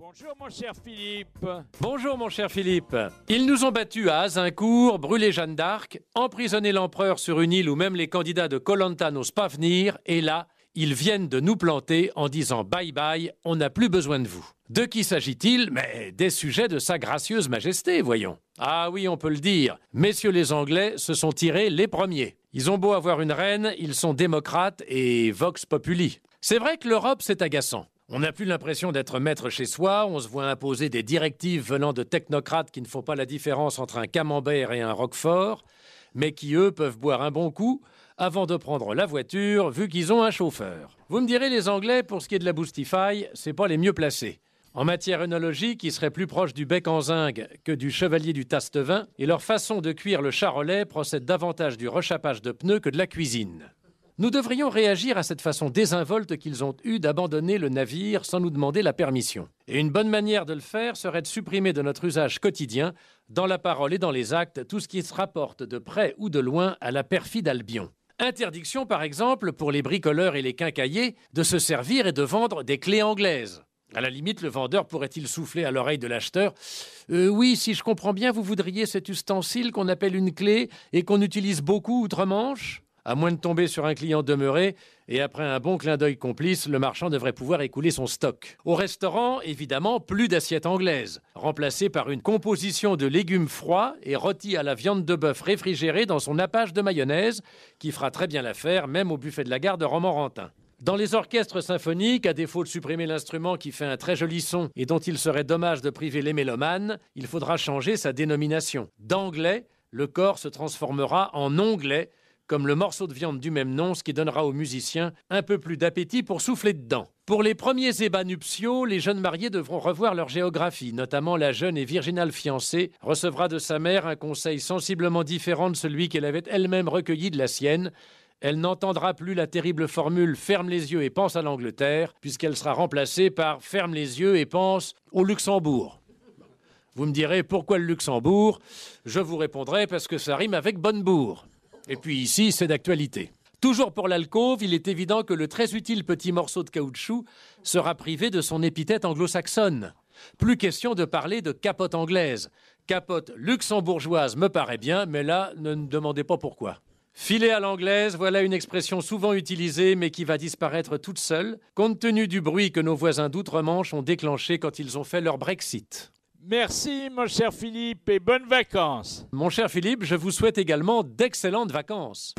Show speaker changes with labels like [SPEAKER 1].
[SPEAKER 1] Bonjour mon cher Philippe. Bonjour mon cher Philippe. Ils nous ont battus à Azincourt, brûlé Jeanne d'Arc, emprisonné l'empereur sur une île où même les candidats de Colanta n'osent pas venir, et là, ils viennent de nous planter en disant bye bye, on n'a plus besoin de vous. De qui s'agit-il Mais des sujets de Sa Gracieuse Majesté, voyons. Ah oui, on peut le dire. Messieurs les Anglais se sont tirés les premiers. Ils ont beau avoir une reine, ils sont démocrates et vox populi. C'est vrai que l'Europe, c'est agaçant. On n'a plus l'impression d'être maître chez soi, on se voit imposer des directives venant de technocrates qui ne font pas la différence entre un camembert et un roquefort, mais qui, eux, peuvent boire un bon coup avant de prendre la voiture, vu qu'ils ont un chauffeur. Vous me direz, les Anglais, pour ce qui est de la Boostify, c'est pas les mieux placés. En matière œnologique, ils seraient plus proches du bec en zinc que du chevalier du vin et leur façon de cuire le charolais procède davantage du rechappage de pneus que de la cuisine. Nous devrions réagir à cette façon désinvolte qu'ils ont eue d'abandonner le navire sans nous demander la permission. Et une bonne manière de le faire serait de supprimer de notre usage quotidien, dans la parole et dans les actes, tout ce qui se rapporte de près ou de loin à la perfide Albion. Interdiction, par exemple, pour les bricoleurs et les quincaillers de se servir et de vendre des clés anglaises. À la limite, le vendeur pourrait-il souffler à l'oreille de l'acheteur euh, Oui, si je comprends bien, vous voudriez cet ustensile qu'on appelle une clé et qu'on utilise beaucoup outre-Manche à moins de tomber sur un client demeuré, et après un bon clin d'œil complice, le marchand devrait pouvoir écouler son stock. Au restaurant, évidemment, plus d'assiettes anglaises, remplacées par une composition de légumes froids et rôtis à la viande de bœuf réfrigérée dans son appâche de mayonnaise, qui fera très bien l'affaire, même au buffet de la gare de Romorantin. Dans les orchestres symphoniques, à défaut de supprimer l'instrument qui fait un très joli son et dont il serait dommage de priver les mélomanes, il faudra changer sa dénomination. D'anglais, le corps se transformera en onglet comme le morceau de viande du même nom, ce qui donnera aux musiciens un peu plus d'appétit pour souffler dedans. Pour les premiers ébats nuptiaux, les jeunes mariés devront revoir leur géographie, notamment la jeune et virginale fiancée recevra de sa mère un conseil sensiblement différent de celui qu'elle avait elle-même recueilli de la sienne. Elle n'entendra plus la terrible formule ferme les yeux et pense à l'Angleterre, puisqu'elle sera remplacée par ferme les yeux et pense au Luxembourg. Vous me direz pourquoi le Luxembourg Je vous répondrai parce que ça rime avec Bonnebourg. Et puis ici, c'est d'actualité. Toujours pour l'alcôve, il est évident que le très utile petit morceau de caoutchouc sera privé de son épithète anglo-saxonne. Plus question de parler de capote anglaise. Capote luxembourgeoise me paraît bien, mais là, ne demandez pas pourquoi. Filer à l'anglaise, voilà une expression souvent utilisée mais qui va disparaître toute seule, compte tenu du bruit que nos voisins d'outre-Manche ont déclenché quand ils ont fait leur Brexit. Merci mon cher Philippe et bonnes vacances. Mon cher Philippe, je vous souhaite également d'excellentes vacances.